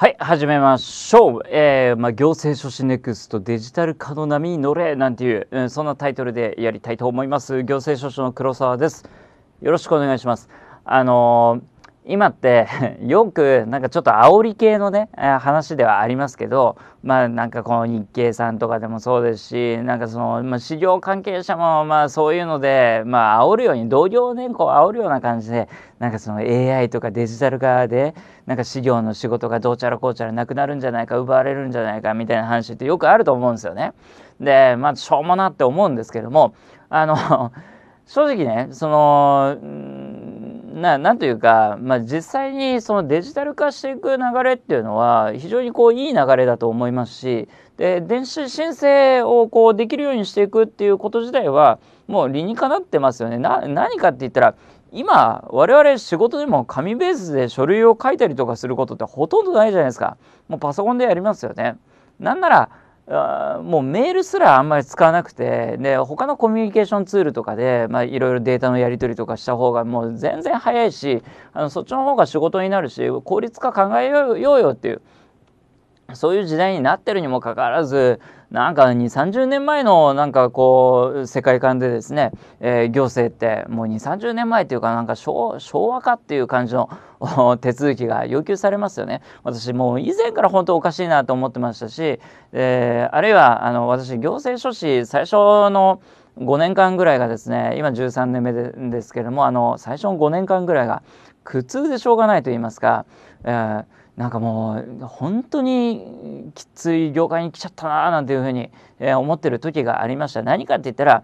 はい、始めましょう。えー、まあ、行政書士ネクストデジタル化の波に乗れなんていう、うん、そんなタイトルでやりたいと思います。行政書士の黒沢です。よろしくお願いします。あのー今って よくなんかちょっと煽り系のね話ではありますけどまあなんかこの日経さんとかでもそうですしなんかその、まあ、市場関係者もまあそういうのでまあ煽るように同業をねこう煽るような感じでなんかその AI とかデジタル化でなんか事業の仕事がどうちゃらこうちゃらなくなるんじゃないか奪われるんじゃないかみたいな話ってよくあると思うんですよね。でまあしょうもなって思うんですけどもあの 正直ねそのななんというか、まあ、実際にそのデジタル化していく流れっていうのは非常にこういい流れだと思いますしで電子申請をこうできるようにしていくっていうこと自体はもう理にかなってますよね。な何かって言ったら今我々仕事でも紙ベースで書類を書いたりとかすることってほとんどないじゃないですかもうパソコンでやりますよね。なんならもうメールすらあんまり使わなくてで他のコミュニケーションツールとかでいろいろデータのやり取りとかした方がもう全然早いしあのそっちの方が仕事になるし効率化考えようよっていうそういう時代になってるにもかかわらずなんか2、30年前のなんかこう、世界観でですね、えー、行政ってもう2、30年前というかなんか昭和かっていう感じの 手続きが要求されますよね。私もう以前から本当おかしいなと思ってましたし、えー、あるいはあの私行政書士最初の5年間ぐらいがですね今13年目でですけれどもあの最初の5年間ぐらいが苦痛でしょうがないと言いますか、えー、なんかもう本当にきつい業界に来ちゃったななんていうふうに、え思ってる時がありました何かって言ったら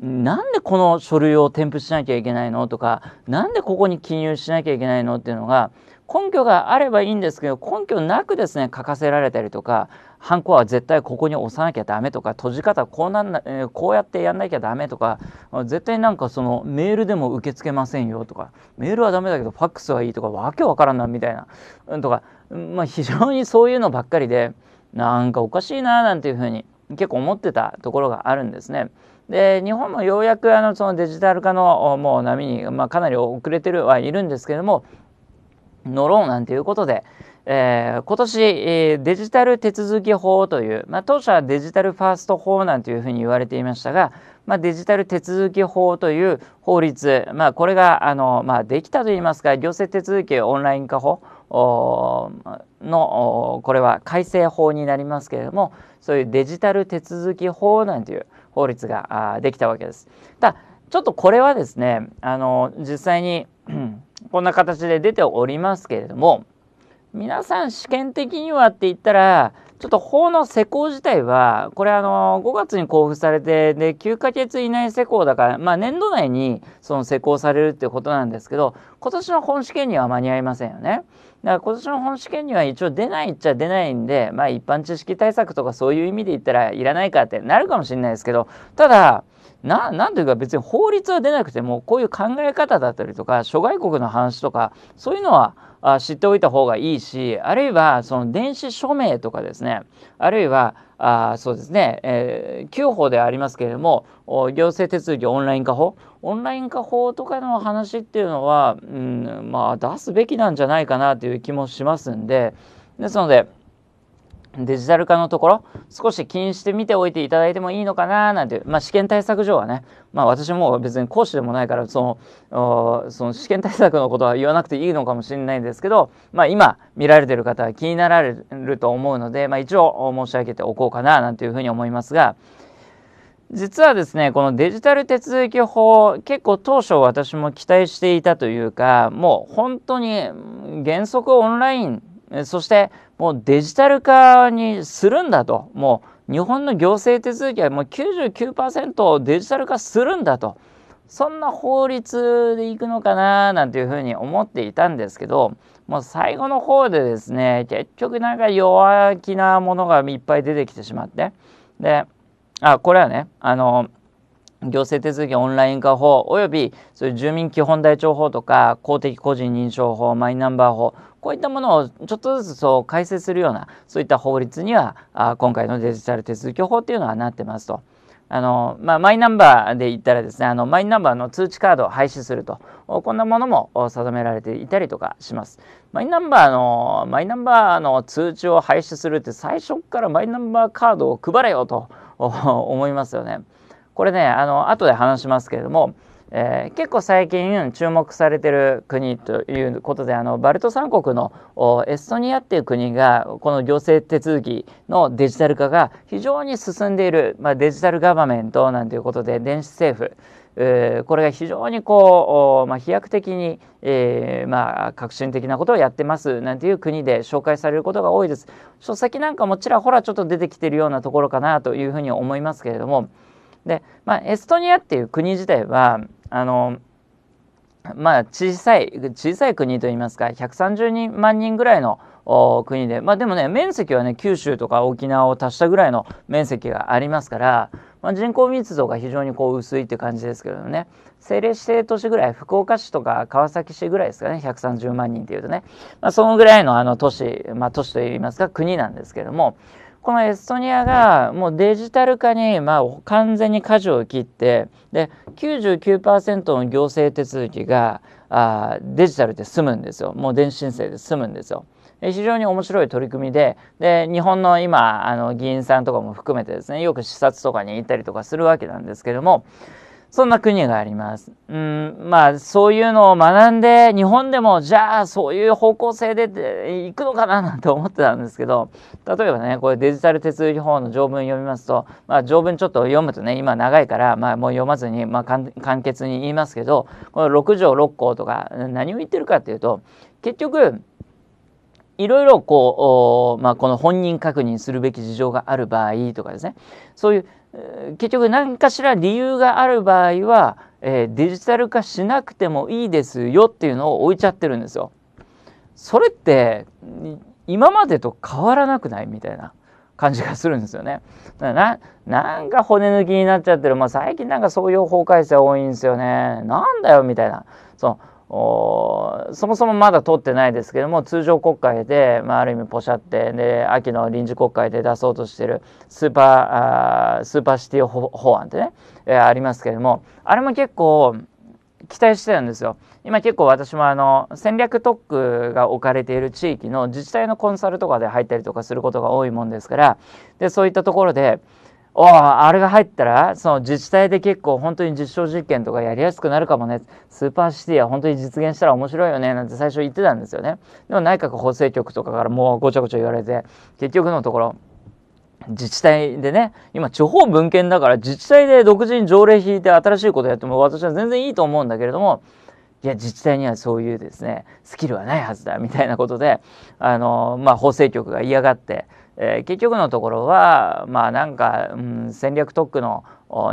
なんでこの書類を添付しなきゃいけないのとか何でここに記入しなきゃいけないのっていうのが根拠があればいいんですけど根拠なくですね書かせられたりとかハンコは絶対ここに押さなきゃダメとか閉じ方こうなんな、えこうやってやんなきゃダメとか絶対なんかそのメールでも受け付けませんよとかメールはダメだけどファックスはいいとかわけわからんなみたいなとかまあ、非常にそういうのばっかりでなんかおかしいななんていうふうに結構思ってたところがあるんですね。で日本もようやくあのそのデジタル化のもう波に、まあ、かなり遅れてるはいるんですけども乗ろうなんていうことで、えー、今年、えデジタル手続き法という、まあ、当初はデジタルファースト法なんていうふうに言われていましたが、まあ、デジタル手続き法という法律、まあ、これがあの、まあ、できたといいますか行政手続きオンライン化法のこれは改正法になりますけれどもそういうデジタル手続き法なんていう法律ができたわけです。ただちょっとこれはですねあの実際に こんな形で出ておりますけれども皆さん試験的にはって言ったらちょっと法の施行自体は、これあの、5月に交付されて、で、9ヶ月以内施行だから、まあ年度内にその施行されるっていうことなんですけど、今年の本試験には間に合いませんよね。だから今年の本試験には一応出ないっちゃ出ないんで、まあ一般知識対策とかそういう意味で言ったらいらないかってなるかもしれないですけど、ただ、な、なんというか別に法律は出なくても、こういう考え方だったりとか、諸外国の話とか、そういうのは、あ知っておいた方がいいしあるいはその電子署名とかですねあるいはあそうですね、えー、旧法でありますけれども行政手続きオンライン化法オンライン化法とかの話っていうのは、うん、まあ出すべきなんじゃないかなという気もしますんでですのでデジタル化のところ少し気にして見ておいていただいてもいいのかななんて、まあ、試験対策上はね、まあ、私も別に講師でもないからそのその試験対策のことは言わなくていいのかもしれないんですけど、まあ、今見られてる方は気になられると思うので、まあ、一応申し上げておこうかななんていうふうに思いますが。実はですねこのデジタル手続き法結構当初私も期待していたというかもう本当に原則オンラインそしてもうデジタル化にするんだともう日本の行政手続きはもう99%をデジタル化するんだとそんな法律でいくのかななんていうふうに思っていたんですけどもう最後の方でですね結局なんか弱気なものがいっぱい出てきてしまってであこれはねあの行政手続きオンライン化法およびそういう住民基本台帳法とか公的個人認証法マイナンバー法こういったものをちょっとずつそう改正するようなそういった法律にはあ今回のデジタル手続き法っていうのはなってますと。あのまあ、マイナンバーで言ったらですねあのマイナンバーの通知カードを廃止するとこんなものも定められていたりとかしますマイナンバーのマイナンバーの通知を廃止するって最初からマイナンバーカードを配れよと思いますよね。これねあの後で話しますけれども、えー、結構最近注目されてる国ということであのバルト三国のエストニアっていう国がこの行政手続きのデジタル化が非常に進んでいる、まあ、デジタルガバメントなんていうことで電子政府えこれが非常にこう、まあ、飛躍的に、えーまあ、革新的なことをやってますなんていう国で紹介されることが多いです。書籍なんかもちらほらちょっと出てきてるようなところかなというふうに思いますけれども。で、まあ、エストニアっていう国自体はあのまあ小さい小さい国といいますか130人万人ぐらいの国で、まあ、でもね面積はね九州とか沖縄を足したぐらいの面積がありますから、まあ、人口密度が非常にこう薄いって感じですけどね政令指定都市ぐらい福岡市とか川崎市ぐらいですかね130万人っていうとね、まあ、そのぐらいのあの都市、まあ、都市といいますか国なんですけどもこのエストニアがもうデジタル化にまあ完全に舵を切ってで99%の行政手続きがあデジタルで済むんですよもう電子申請で済むんですよ。非常に面白い取り組みでで日本の今あの議員さんとかも含めてですねよく視察とかに行ったりとかするわけなんですけどもそんな国があります。うん、まあそういうのを学んで日本でもじゃあそういう方向性で行くのかななんて思ってたんですけど例えばねこれデジタル手続き法の条文読みますと、まあ、条文ちょっと読むとね今長いから、まあ、もう読まずに、まあ、簡潔に言いますけどこの6条6項とか何を言ってるかっていうと結局いろいろこう、まあ、この本人確認するべき事情がある場合とかですねそういう結局何かしら理由がある場合は、えー、デジタル化しなくてもいいですよっていうのを置いちゃってるんですよ。それって今までと変わらなくないみたいな感じがするんですよね。だからなんか骨抜きになっちゃってる、まあ、最近なんかそういう法改正多いんですよね。なんだよみたいな。そのそもそもまだ通ってないですけども通常国会で、まあ、ある意味ポシャってで秋の臨時国会で出そうとしてるスーパースーパーシティ法案ってね、えー、ありますけれどもあれも結構期待してたんですよ今結構私もあの戦略特区が置かれている地域の自治体のコンサルとかで入ったりとかすることが多いもんですからでそういったところでおあれが入ったらその自治体で結構本当に実証実験とかやりやすくなるかもねスーパーシティは本当に実現したら面白いよねなんて最初言ってたんですよねでも内閣法制局とかからもうごちゃごちゃ言われて結局のところ自治体でね今地方分権だから自治体で独自に条例引いて新しいことやっても私は全然いいと思うんだけれどもいや自治体にはそういうですねスキルはないはずだみたいなことであの、まあ、法制局が嫌がってえー、結局のところはまあなんか、うん、戦略特区の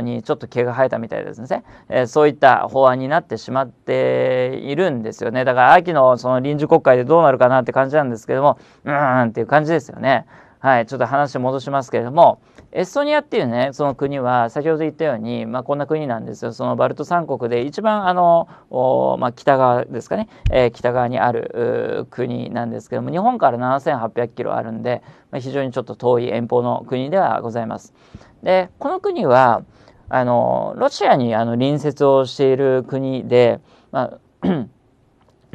にちょっと毛が生えたみたいですね、えー、そういった法案になってしまっているんですよねだから秋のその臨時国会でどうなるかなって感じなんですけどもうーんっていう感じですよね。はい、ちょっと話戻しますけれどもエストニアっていうねその国は先ほど言ったように、まあ、こんな国なんですよそのバルト三国で一番あの、まあ、北側ですかね、えー、北側にある国なんですけども日本から7,800キロあるんで、まあ、非常にちょっと遠い遠方の国ではございます。でこの国はあのロシアにあの隣接をしている国で、まあ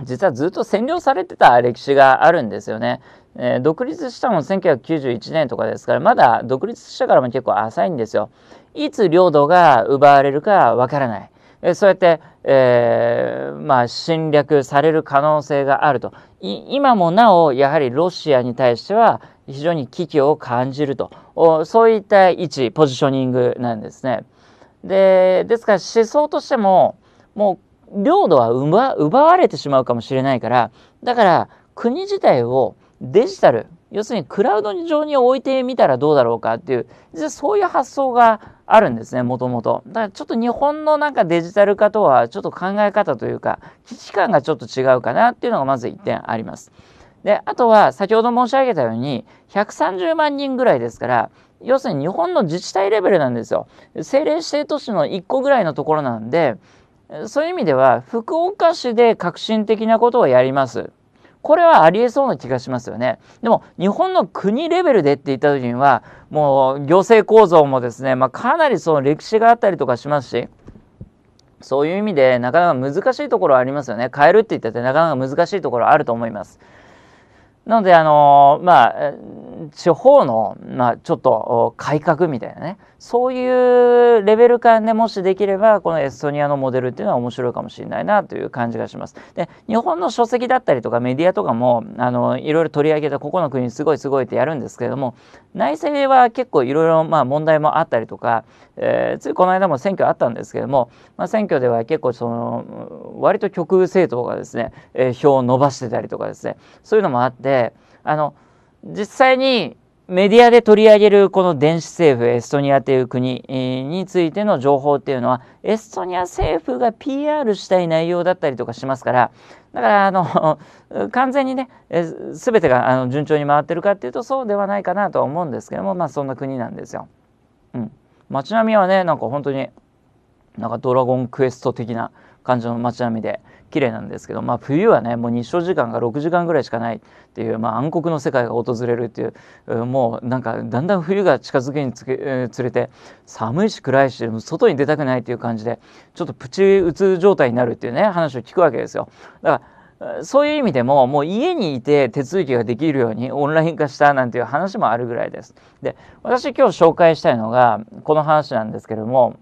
実はずっと占領されてた歴史があるんですよね。えー、独立したのも1991年とかですからまだ独立してからも結構浅いんですよ。いつ領土が奪われるかわからない。えそうやって、えー、まあ、侵略される可能性があると今もなおやはりロシアに対しては非常に危機を感じるとそういった位置ポジショニングなんですね。でですから思想としてももう領土は奪われてしまうかもしれないからだから国自体をデジタル要するにクラウド上に置いてみたらどうだろうかっていう実はそういう発想があるんですねもともとだからちょっと日本のなんかデジタル化とはちょっと考え方というか危機感がちょっと違うかなっていうのがまず1点あります。であとは先ほど申し上げたように130万人ぐらいですから要するに日本の自治体レベルなんですよ。政令指定都市の1個ぐらいのところなんでそういう意味では福岡市で革新的なことをやります。これはありえそうな気がしますよね。でも日本の国レベルでって言った時にはもう行政構造もですね、まあ、かなりその歴史があったりとかしますしそういう意味でなかなか難しいところはありますよね。変えるって言ったってなかなか難しいところあると思います。なのであのまあ地方の、まあ、ちょっと改革みたいなねそういうレベル感でもしできればこのエストニアのモデルっていうのは面白いかもしれないなという感じがします。で日本の書籍だったりとかメディアとかもあのいろいろ取り上げてここの国すごいすごいってやるんですけれども内政は結構いろいろまあ問題もあったりとか、えー、ついこの間も選挙あったんですけれども、まあ、選挙では結構その割と極右政党がですね、えー、票を伸ばしてたりとかですねそういうのもあってあの実際にメディアで取り上げるこの電子政府エストニアという国についての情報っていうのはエストニア政府が PR したい内容だったりとかしますからだからあの 完全にね全てがあの順調に回ってるかっていうとそうではないかなとは思うんですけどもまあそんな国なんですよ。うん、街並みはねなんか本当になんかドラゴンクエスト的な感じの街並みで。綺麗なんですけど、まあ、冬はねもう日照時間が6時間ぐらいしかないっていう、まあ、暗黒の世界が訪れるっていうもうなんかだんだん冬が近づくにつけ、えー、つれて寒いし暗いし外に出たくないっていう感じでちょっとプチうつ状態になるっていうね話を聞くわけですよ。だからそういう意味でも、もう家にいて手続きができるようにオンライン化したなんていう話もあるぐらいです。で、私今日紹介したいのが、この話なんですけれども、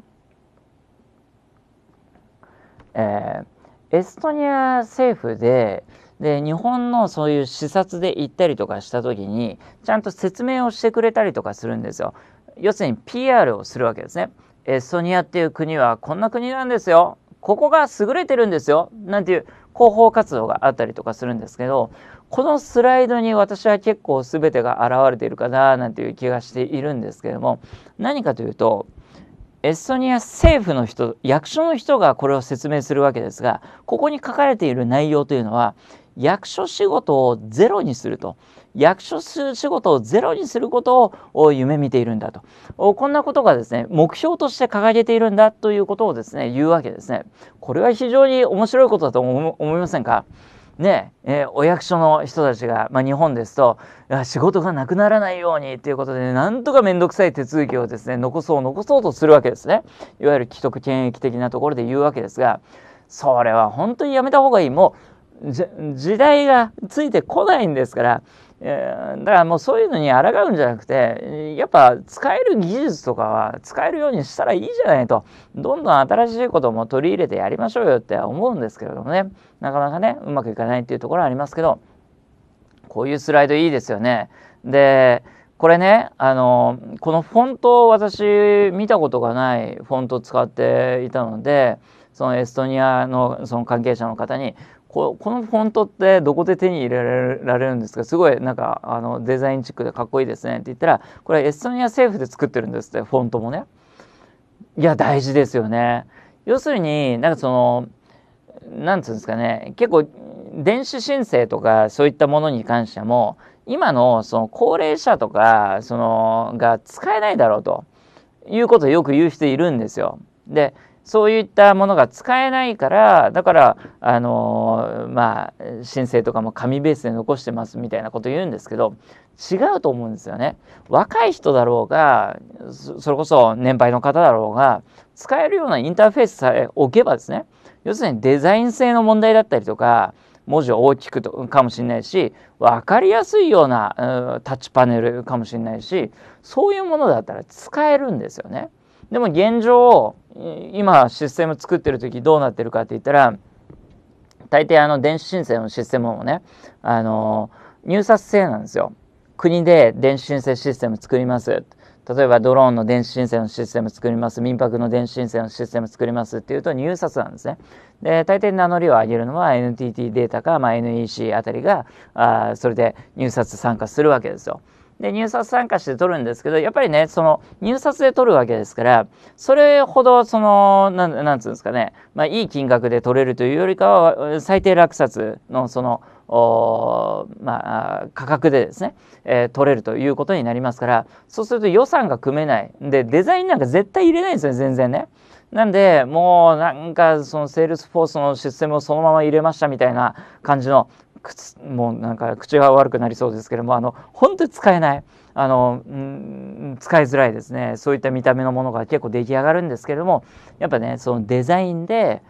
えーエストニア政府でで日本のそういう視察で行ったりとかした時にちゃんと説明をしてくれたりとかするんですよ。要するに PR をするわけですね。エストニアっていう国はこんな国なんですよ。ここが優れてるんですよ。なんていう広報活動があったりとかするんですけどこのスライドに私は結構全てが現れているかななんていう気がしているんですけども何かというとエストニア政府の人役所の人がこれを説明するわけですがここに書かれている内容というのは役所仕事をゼロにすると役所仕事をゼロにすることを夢見ているんだとこんなことがですね目標として掲げているんだということをですね言うわけですねこれは非常に面白いことだと思いませんかねえー、お役所の人たちが、まあ、日本ですと仕事がなくならないようにということで、ね、なんとか面倒くさい手続きをですね残そう残そうとするわけですねいわゆる既得権益的なところで言うわけですがそれは本当にやめた方がいいもう時代がついてこないんですからえだからもうそういうのに抗うんじゃなくてやっぱ使える技術とかは使えるようにしたらいいじゃないとどんどん新しいことも取り入れてやりましょうよって思うんですけれどもねなかなかねうまくいかないっていうところはありますけどこういうスライドいいですよね。でこれねあのこのフォントを私見たことがないフォントを使っていたのでそのエストニアのその関係者の方にこのフォントってどこで手に入れられるんですかすごいなんかあのデザインチックでかっこいいですねって言ったらこれエストニア政府で作ってるんですってフォントもねいや大事ですよね要するになんかそのなんつうんですかね結構電子申請とかそういったものに関しても今のその高齢者とかそのが使えないだろうということをよく言う人いるんですよでそういったものが使えないからだからあのまあ申請とかも紙ベースで残してますみたいなこと言うんですけど違うと思うんですよね。若い人だろうがそれこそ年配の方だろうが使えるようなインターフェースさえ置けばですね要するにデザイン性の問題だったりとか文字を大きくとかもしれないし分かりやすいようなタッチパネルかもしれないしそういうものだったら使えるんですよね。でも現状今システム作ってる時どうなってるかって言ったら大抵あの電子申請のシステムもねあの入札制なんですよ。国で電子申請システム作ります例えばドローンの電子申請のシステム作ります民泊の電子申請のシステム作りますっていうと入札なんですね。で大抵名乗りを上げるのは NTT データか、まあ、NEC あたりがあそれで入札参加するわけですよ。で入札参加して取るんですけどやっぱりねその入札で取るわけですからそれほどそのなんなんつうんですかね、まあ、いい金額で取れるというよりかは最低落札のそのおまあ、価格でですね、えー、取れるということになりますからそうすると予算が組めないでデザインなんか絶対入れないんですよ全然ね。なんでもうなんかそのセールスフォースのシステムをそのまま入れましたみたいな感じのもうなんか口が悪くなりそうですけどもあの本当に使えないあの、うん、使いづらいですねそういった見た目のものが結構出来上がるんですけれどもやっぱねそのデザインで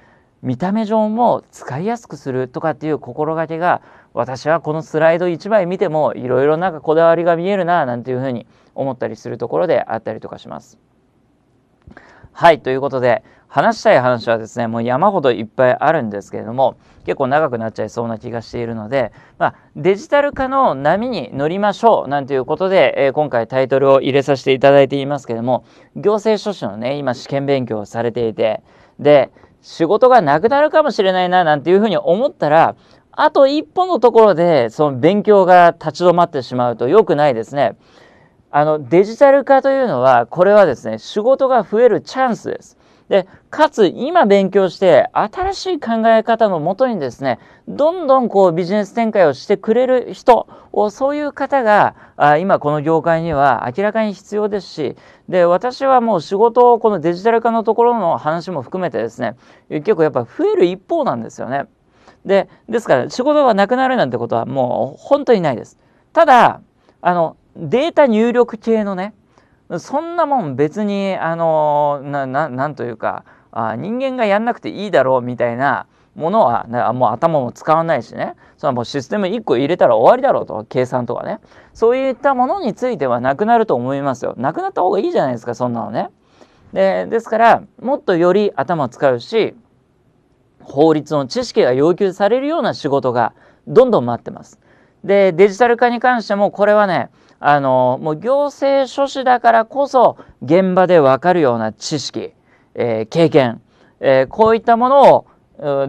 見た目上も使いやすくするとかっていう心がけが私はこのスライド1枚見てもいろいろなんかこだわりが見えるななんていうふうに思ったりするところであったりとかします。はいということで話したい話はですねもう山ほどいっぱいあるんですけれども結構長くなっちゃいそうな気がしているので、まあ、デジタル化の波に乗りましょうなんていうことで、えー、今回タイトルを入れさせていただいていますけれども行政書士のね今試験勉強をされていてで仕事がなくなるかもしれないななんていうふうに思ったらあと一歩のところでその勉強が立ち止まってしまうと良くないですね。あのデジタル化というのはこれはですね仕事が増えるチャンスです。でかつ今勉強して新しい考え方のもとにですねどんどんこうビジネス展開をしてくれる人をそういう方があ今この業界には明らかに必要ですしで私はもう仕事をこのデジタル化のところの話も含めてですね結構やっぱ増える一方なんですよね。でですから仕事がなくなるなんてことはもう本当にないです。ただあのデータ入力系のねそんなもん別にあのなななんというかあ人間がやんなくていいだろうみたいなものは、もう頭も使わないしねそのもうシステム1個入れたら終わりだろうと計算とかねそういったものについてはなくなると思いますよなくなった方がいいじゃないですかそんなのねでですからもっとより頭を使うし法律の知識が要求されるような仕事がどんどん待ってますでデジタル化に関してもこれはねあのもう行政書士だからこそ現場で分かるような知識、えー、経験、えー、こういったものを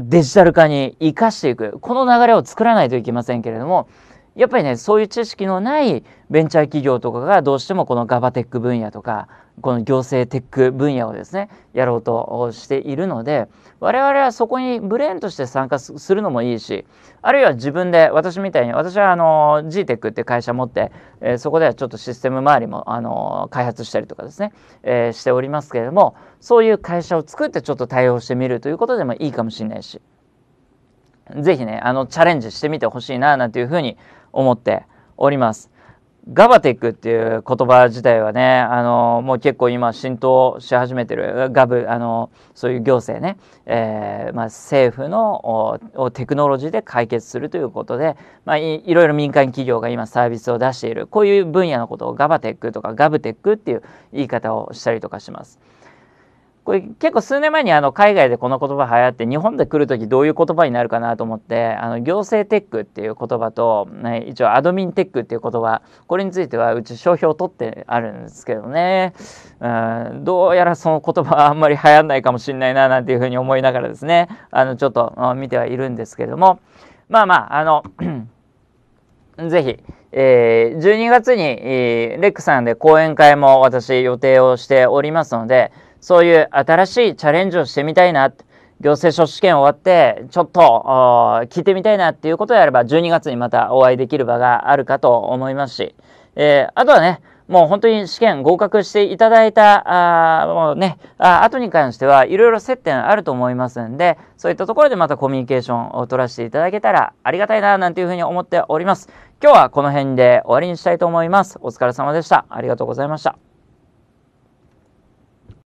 デジタル化に生かしていくこの流れを作らないといけませんけれどもやっぱりねそういう知識のないベンチャー企業とかがどうしてもこのガバテック分野とかこの行政テック分野をですねやろうとしているので我々はそこにブレーンとして参加するのもいいしあるいは自分で私みたいに私はあの GTEC っていう会社持って、えー、そこではちょっとシステム周りもあの開発したりとかですね、えー、しておりますけれどもそういう会社を作ってちょっと対応してみるということでもいいかもしれないし。ぜひね、あの、チャレンジしてみてほしいな、なんていうふうに思っております。ガバテックっていう言葉自体はね、あの、もう結構今浸透し始めてる、ガブ、あの、そういう行政ね、えー、まあ政府のテクノロジーで解決するということで、まあいろいろ民間企業が今サービスを出している、こういう分野のことをガバテックとかガブテックっていう言い方をしたりとかします。これ結構数年前にあの海外でこの言葉流行って日本で来る時どういう言葉になるかなと思ってあの行政テックっていう言葉と、ね、一応アドミンテックっていう言葉これについてはうち商標を取ってあるんですけどねうんどうやらその言葉はあんまり流行んないかもしれないななんていうふうに思いながらですねあのちょっと見てはいるんですけどもまあまああの ぜひ、えー、12月に、えー、レックさんで講演会も私予定をしておりますので、そういう新しいチャレンジをしてみたいな、行政書試験終わって、ちょっと聞いてみたいなっていうことであれば、12月にまたお会いできる場があるかと思いますし、えー、あとはね、もう本当に試験合格していただいた、あもうね、あ後に関してはいろいろ接点あると思いますんで、そういったところでまたコミュニケーションを取らせていただけたらありがたいな、なんていうふうに思っております。今日はこの辺で終わりにしたいと思います。お疲れ様でした。ありがとうございました。